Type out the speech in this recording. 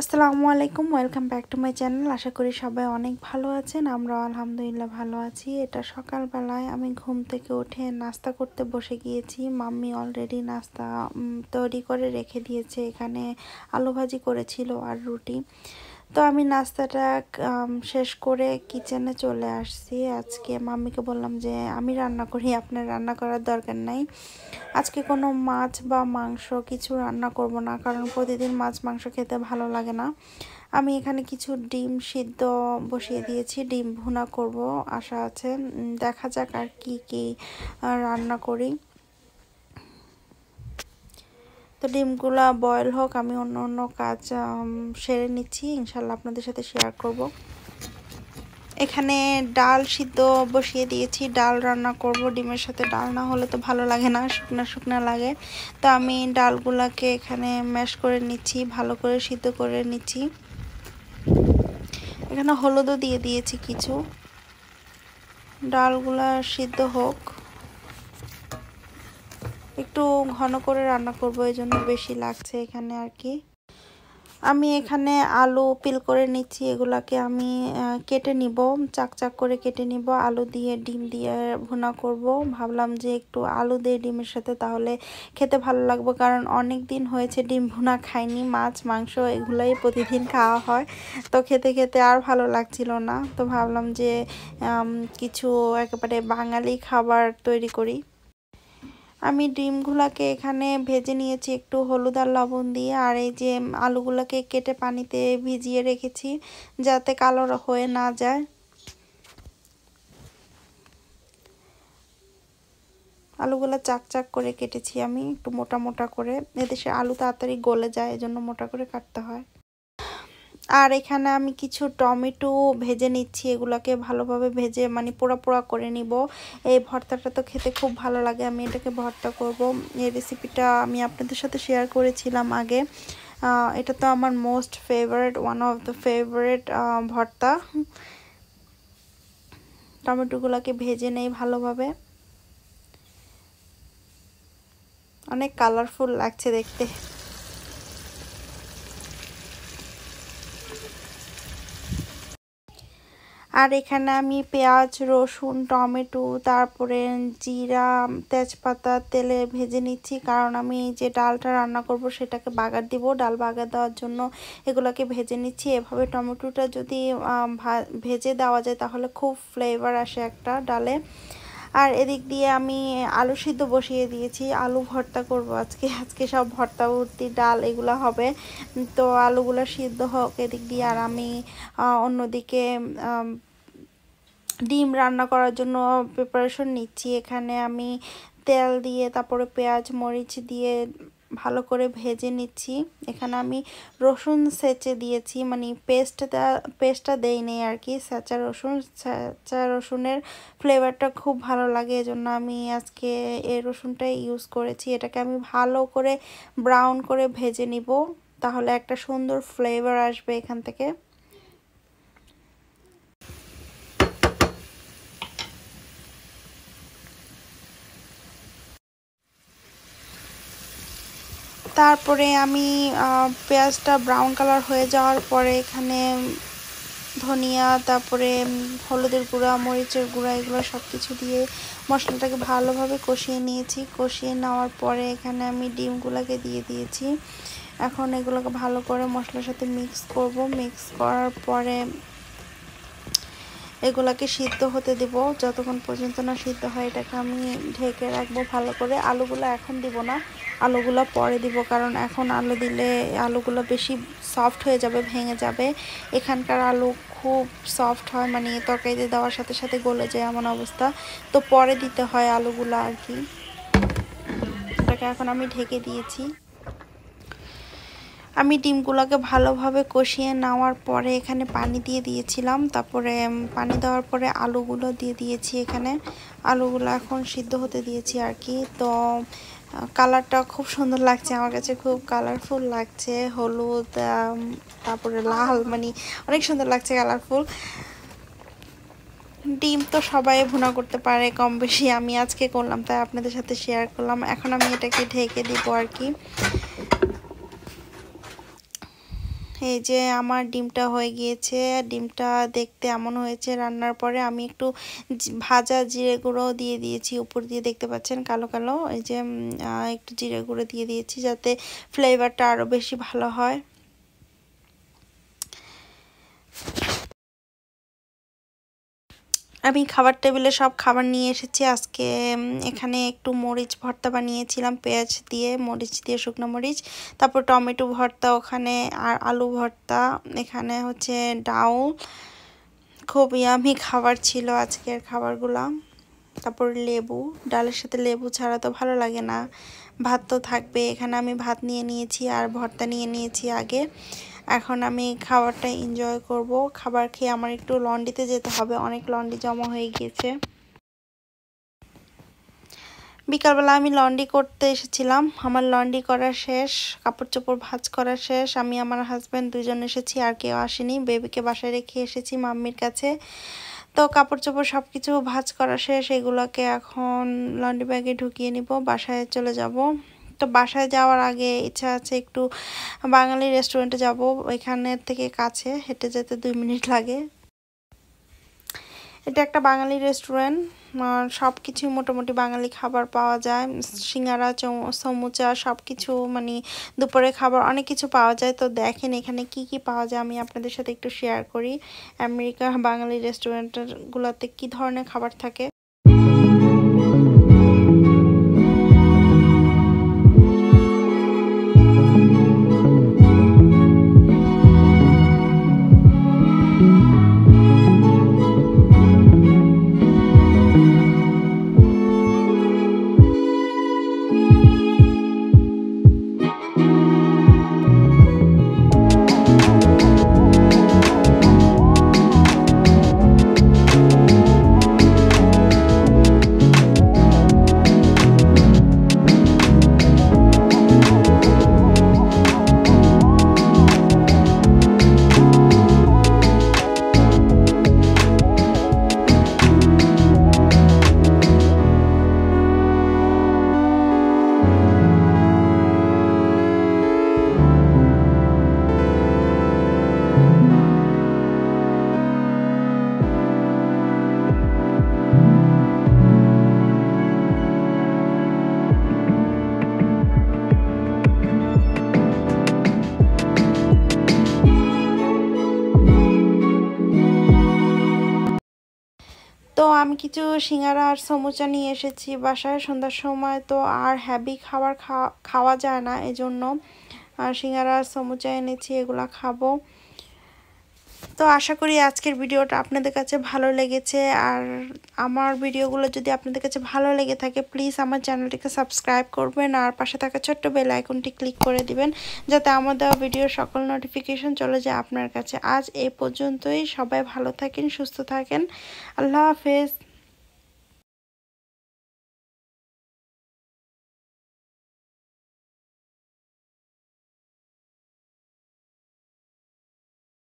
আসসালামু আলাইকুম welcome back to my channel আশা করি সবাই অনেক ভালো আছেন আমরা আলহামদুলিল্লাহ ভালো আছি এটা সকালবেলায় আমি ঘুম থেকে উঠে নাস্তা করতে বসে গিয়েছি মাম্মি অলরেডি নাস্তা তৈরি করে রেখে দিয়েছে এখানে আলু ভাজি করেছিল আর রুটি তো আমি নাস্তাটা শেষ করে কিচেনে চলে আসছি আজকে মাম্মিকে বললাম যে আমি রান্না করি আপনার রান্না করার দরকার নাই আজকে কোনো মাছ বা মাংস কিছু রান্না করব না কারণ প্রতিদিন মাছ মাংস খেতে ভালো লাগে না আমি এখানে কিছু ডিম সিদ্ধ বসিয়ে দিয়েছি ডিম ভুনা করব আশা আছে দেখা যাক আর কি কি রান্না করি তো ডিমগুলো বয়েল হোক আমি অন্য অন্য কাজ সেরে নিচ্ছি ইনশাল্লাহ আপনাদের সাথে শেয়ার করব। এখানে ডাল সিদ্ধ বসিয়ে দিয়েছি ডাল রান্না করব ডিমের সাথে ডাল না হলে তো ভালো লাগে না শুকনা শুকনা লাগে তো আমি ডালগুলাকে এখানে ম্যাশ করে নিচ্ছি ভালো করে সিদ্ধ করে নিচ্ছি এখানে হলুদও দিয়ে দিয়েছি কিছু ডালগুলা সিদ্ধ হোক একটু ঘন করে রান্না করব এই জন্য বেশি লাগছে এখানে আর কি আমি এখানে আলু পিল করে নিচ্ছি এগুলাকে আমি কেটে নিব চাকচাক করে কেটে নিব আলু দিয়ে ডিম দিয়ে ভুনা করব ভাবলাম যে একটু আলু দিয়ে ডিমের সাথে তাহলে খেতে ভালো লাগবে কারণ অনেক দিন হয়েছে ডিম ভুনা খাইনি মাছ মাংস এগুলাই প্রতিদিন খাওয়া হয় তো খেতে খেতে আর ভালো লাগছিল না তো ভাবলাম যে কিছু একেবারে বাঙালি খাবার তৈরি করি আমি ডিমগুলোকে এখানে ভেজে নিয়েছি একটু হলুদ আর লবণ দিয়ে আর এই যে আলুগুলোকে কেটে পানিতে ভিজিয়ে রেখেছি যাতে কালো হয়ে না যায় আলুগুলো চাক চাক করে কেটেছি আমি একটু মোটা মোটা করে এদেশে আলু তাড়াতাড়ি গলে যায় এজন্য মোটা করে কাটতে হয় আর এখানে আমি কিছু টমেটো ভেজে নিচ্ছি এগুলোকে ভালোভাবে ভেজে মানে পোড়া পোড়া করে নিব এই ভর্তাটা তো খেতে খুব ভালো লাগে আমি এটাকে ভর্তা করব এই রেসিপিটা আমি আপনাদের সাথে শেয়ার করেছিলাম আগে এটা তো আমার most favourite one of the favourite ভর্তা টমেটোগুলোকে ভেজে নেই ভালোভাবে অনেক কালারফুল লাগছে দেখতে আর এখানে আমি পেঁয়াজ রসুন টমেটো তারপরে জিরা তেজপাতা তেলে ভেজে নিচ্ছি কারণ আমি যে ডালটা রান্না করব সেটাকে বাগার দিব ডাল বাগার দেওয়ার জন্য এগুলোকে ভেজে নিচ্ছি এভাবে টমেটোটা যদি ভেজে দেওয়া যায় তাহলে খুব ফ্লেভার আসে একটা ডালে আর এদিক দিয়ে আমি আলু সিদ্ধ বসিয়ে দিয়েছি আলু ভর্তা করব আজকে আজকে সব ভর্তা ভর্তি ডাল এগুলো হবে তো আলুগুলো সিদ্ধ হোক এদিক দিয়ে আর আমি অন্যদিকে ডিম রান্না করার জন্য প্রিপারেশন নিচ্ছি এখানে আমি তেল দিয়ে তারপরে পেঁয়াজ মরিচ দিয়ে ভালো করে ভেজে নিচ্ছি এখানে আমি রসুন সেচে দিয়েছি মানে পেস্টটা পেস্টটা নেই আর কি স্যাঁচা রসুন স্যাঁচা রসুনের ফ্লেভারটা খুব ভালো লাগে এজন্য আমি আজকে এই রসুনটা ইউজ করেছি এটাকে আমি ভালো করে ব্রাউন করে ভেজে নিব তাহলে একটা সুন্দর ফ্লেভার আসবে এখান থেকে তারপরে আমি পেঁয়াজটা ব্রাউন কালার হয়ে যাওয়ার পরে এখানে ধনিয়া তারপরে হলুদের গুঁড়া মরিচের গুঁড়া এগুলো সব কিছু দিয়ে মশলাটাকে ভালোভাবে কষিয়ে নিয়েছি কষিয়ে নেওয়ার পরে এখানে আমি ডিমগুলোকে দিয়ে দিয়েছি এখন এগুলোকে ভালো করে মশলার সাথে মিক্স করব মিক্স করার পরে এগুলাকে সিদ্ধ হতে দিব যতক্ষণ পর্যন্ত না সিদ্ধ হয় এটাকে আমি ঢেকে রাখবো ভালো করে আলুগুলো এখন দিব না আলুগুলো পরে দিব কারণ এখন আলু দিলে আলুগুলো বেশি সফট হয়ে যাবে ভেঙে যাবে এখানকার আলু খুব সফট হয় মানে তরকারিতে দেওয়ার সাথে সাথে গলে যায় এমন অবস্থা তো পরে দিতে হয় আলুগুলো আর কি এটাকে এখন আমি ঢেকে দিয়েছি আমি ডিমগুলোকে ভালোভাবে কষিয়ে নেওয়ার পরে এখানে পানি দিয়ে দিয়েছিলাম তারপরে পানি দেওয়ার পরে আলুগুলো দিয়ে দিয়েছি এখানে আলুগুলো এখন সিদ্ধ হতে দিয়েছি আর কি তো কালারটা খুব সুন্দর লাগছে আমার কাছে খুব কালারফুল লাগছে হলুদ তারপরে লাল মানে অনেক সুন্দর লাগছে কালারফুল ডিম তো সবাই ভুনা করতে পারে কম বেশি আমি আজকে করলাম তাই আপনাদের সাথে শেয়ার করলাম এখন আমি এটাকে ঢেকে দিব আর কি এই যে আমার ডিমটা হয়ে গিয়েছে ডিমটা দেখতে এমন হয়েছে রান্নার পরে আমি একটু ভাজা জিরে গুঁড়ো দিয়ে দিয়েছি উপর দিয়ে দেখতে পাচ্ছেন কালো কালো এই যে একটু জিরে গুঁড়ো দিয়ে দিয়েছি যাতে ফ্লেভারটা আরও বেশি ভালো হয় আমি খাবার টেবিলে সব খাবার নিয়ে এসেছি আজকে এখানে একটু মরিচ ভর্তা বানিয়েছিলাম পেঁয়াজ দিয়ে মরিচ দিয়ে শুকনো মরিচ তারপর টমেটো ভর্তা ওখানে আর আলু ভর্তা এখানে হচ্ছে ডাউ খুব ইয়ামি খাবার ছিল আজকের খাবারগুলো তারপর লেবু ডালের সাথে লেবু ছাড়া তো ভালো লাগে না ভাত তো থাকবে এখানে আমি ভাত নিয়ে নিয়েছি আর ভর্তা নিয়ে নিয়েছি আগে এখন আমি খাবারটা এনজয় করব খাবার খেয়ে আমার একটু লন্ডিতে যেতে হবে অনেক লন্ডি জমা হয়ে গিয়েছে বিকালবেলা আমি লন্ডি করতে এসেছিলাম আমার লন্ডি করা শেষ কাপড় চোপড় ভাজ করা শেষ আমি আমার হাজব্যান্ড দুজন এসেছি আর কেউ আসেনি বেবিকে বাসায় রেখে এসেছি মাম্মির কাছে তো কাপড় চোপড় সব কিছু ভাজ করা শেষ এগুলোকে এখন লন্ডি ব্যাগে ঢুকিয়ে নিব বাসায় চলে যাব তো বাসায় যাওয়ার আগে ইচ্ছা আছে একটু বাঙালি রেস্টুরেন্টে যাব এখানের থেকে কাছে হেঁটে যেতে দুই মিনিট লাগে এটা একটা বাঙালি রেস্টুরেন্ট সব কিছু মোটামুটি বাঙালি খাবার পাওয়া যায় সিঙ্গারা সমুচা সব কিছু মানে দুপুরে খাবার অনেক কিছু পাওয়া যায় তো দেখেন এখানে কি কি পাওয়া যায় আমি আপনাদের সাথে একটু শেয়ার করি আমেরিকা বাঙালি রেস্টুরেন্টগুলোতে কি ধরনের খাবার থাকে তো আমি কিছু সিঙ্গারা আর সমুচা নিয়ে এসেছি বাসায় সন্ধ্যার সময় তো আর হ্যাভি খাবার খাওয়া যায় না এজন্য আর সিঙ্গারা আর সমুচা এনেছি এগুলা খাবো তো আশা করি আজকের ভিডিওটা আপনাদের কাছে ভালো লেগেছে আর আমার ভিডিওগুলো যদি আপনাদের কাছে ভালো লেগে থাকে প্লিজ আমার চ্যানেলটিকে সাবস্ক্রাইব করবেন আর পাশে থাকা ছোট্ট বেল আইকনটি ক্লিক করে দিবেন যাতে আমার দেওয়া ভিডিওর সকল নোটিফিকেশন চলে যায় আপনার কাছে আজ এ পর্যন্তই সবাই ভালো থাকেন সুস্থ থাকেন আল্লাহ হাফেজ